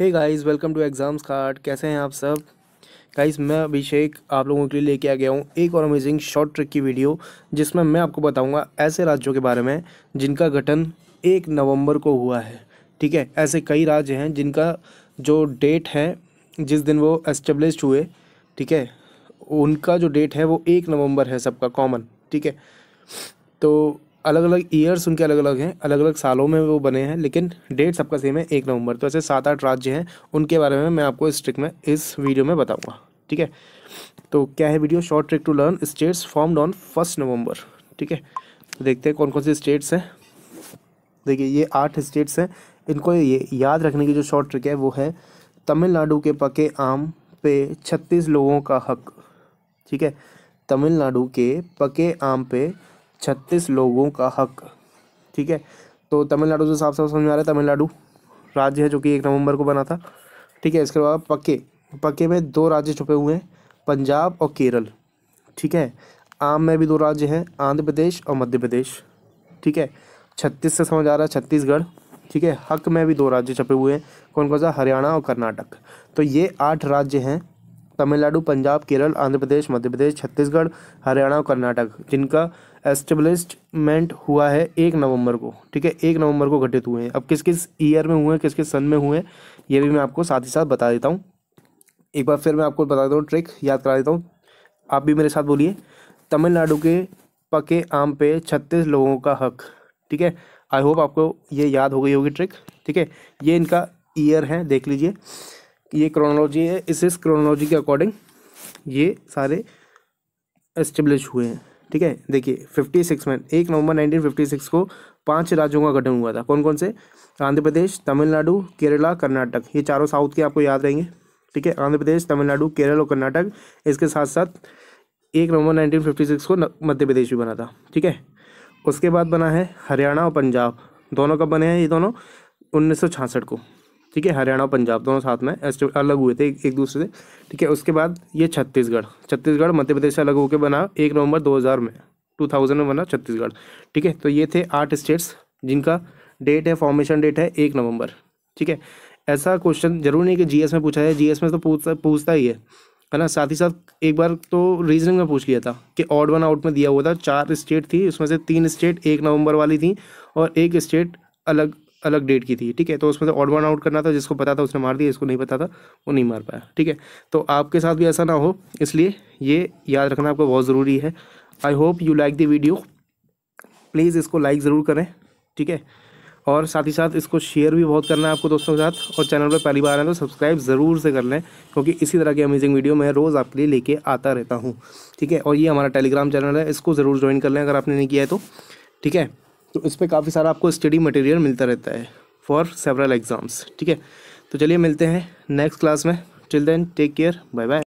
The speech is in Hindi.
hey guys welcome to exams card कैसे हैं आप सब गाइस मैं अभिषेक आप लोगों के लिए लेके आ गया हूँ एक और अमेजिंग शॉर्ट ट्रिक की वीडियो जिसमें मैं आपको बताऊँगा ऐसे राज्यों के बारे में जिनका गठन एक नवंबर को हुआ है ठीक है ऐसे कई राज्य हैं जिनका जो डेट है जिस दिन वो एस्टेब्लिश हुए ठीक है उनका जो डेट है वो एक नवम्बर है सबका कॉमन ठीक है तो अलग अलग ईयर्स उनके अलग अलग हैं अलग अलग सालों में वो बने हैं लेकिन डेट सबका सेम है एक नवंबर तो ऐसे सात आठ राज्य हैं उनके बारे में मैं आपको इस ट्रिक में इस वीडियो में बताऊँगा ठीक है तो क्या है video short trick to learn states formed on first November ठीक है तो देखते हैं कौन कौन से स्टेट्स हैं देखिए ये आठ स्टेट्स हैं इनको ये याद रखने की जो शॉर्ट ट्रिक है वो है तमिलनाडु के पके आम पे छत्तीस लोगों का हक ठीक है तमिलनाडु के पके आम पे छत्तीस लोगों का हक ठीक है तो तमिलनाडु से साफ साफ समझ में आ रहा है तमिलनाडु राज्य है जो कि एक नवंबर को बना था ठीक है इसके बाद पक्के पक्के में दो राज्य छुपे हुए हैं पंजाब और केरल ठीक है आम में भी दो राज्य हैं आंध्र प्रदेश और मध्य प्रदेश ठीक है छत्तीस से समझ आ रहा है छत्तीसगढ़ ठीक है हक में भी दो राज्य छपे हुए हैं कौन कौन सा हरियाणा और कर्नाटक तो ये आठ राज्य हैं तमिलनाडु पंजाब केरल आंध्र प्रदेश मध्य प्रदेश छत्तीसगढ़ हरियाणा और कर्नाटक जिनका एस्टेब्लिशमेंट हुआ है एक नवंबर को ठीक है एक नवंबर को घटित हुए हैं अब किस किस ईयर में हुए हैं किस किस सन में हुए हैं ये भी मैं आपको साथ ही साथ बता देता हूँ एक बार फिर मैं आपको बता देता हूँ ट्रिक याद करा देता हूँ आप भी मेरे साथ बोलिए तमिलनाडु के पके आम पे छत्तीस लोगों का हक ठीक है आई होप आपको ये याद हो गई होगी ट्रिक ठीक है ये इनका ईयर है देख लीजिए ये क्रोनोलॉजी है इस इस क्रोनोलॉजी के अकॉर्डिंग ये सारे इस्टेब्लिश हुए हैं ठीक है देखिए 56 में एक नवंबर 1956 को पांच राज्यों का गठन हुआ था कौन कौन से आंध्र प्रदेश तमिलनाडु केरला कर्नाटक ये चारों साउथ के आपको याद रहेंगे ठीक है आंध्र प्रदेश तमिलनाडु केरल और कर्नाटक इसके साथ साथ एक नवंबर 1956 को मध्य प्रदेश भी बना था ठीक है उसके बाद बना है हरियाणा और पंजाब दोनों कब बने हैं ये दोनों उन्नीस को ठीक है हरियाणा और पंजाब दोनों साथ में अलग हुए थे एक, एक दूसरे से ठीक है उसके बाद ये छत्तीसगढ़ छत्तीसगढ़ मध्य प्रदेश से अलग होकर बना एक नवंबर 2000 में 2000 में बना छत्तीसगढ़ ठीक है तो ये थे आठ स्टेट्स जिनका डेट है फॉर्मेशन डेट है एक नवंबर ठीक है ऐसा क्वेश्चन जरूर नहीं कि जीएस में पूछा है जीएस में तो पूछता पूछता ही है है ना साथ ही साथ एक बार तो रीजनिंग में पूछ लिया था कि ऑड वन आउट में दिया हुआ था चार स्टेट थी उसमें से तीन स्टेट एक नवंबर वाली थी और एक स्टेट अलग अलग डेट की थी ठीक है तो उसमें से ऑड वन आउट करना था जिसको पता था उसने मार दिया इसको नहीं पता था वो नहीं मार पाया ठीक है तो आपके साथ भी ऐसा ना हो इसलिए ये याद रखना आपको बहुत ज़रूरी है I hope you like the video please इसको लाइक ज़रूर करें ठीक है और साथ ही साथ इसको शेयर भी बहुत करना है आपको दोस्तों के साथ और चैनल पर पहली बार आए तो सब्सक्राइब ज़रूर से कर लें क्योंकि इसी तरह की अमेजिंग वीडियो मैं रोज़ आपके लिए लेके आता रहता हूँ ठीक है और ये हमारा टेलीग्राम चैनल है इसको ज़रूर ज्वाइन कर लें अगर आपने नहीं किया है तो ठीक है तो इस पर काफ़ी सारा आपको स्टडी मटेरियल मिलता रहता है फॉर सेवरल एग्ज़ाम्स ठीक है तो चलिए मिलते हैं नेक्स्ट क्लास में till then take care bye bye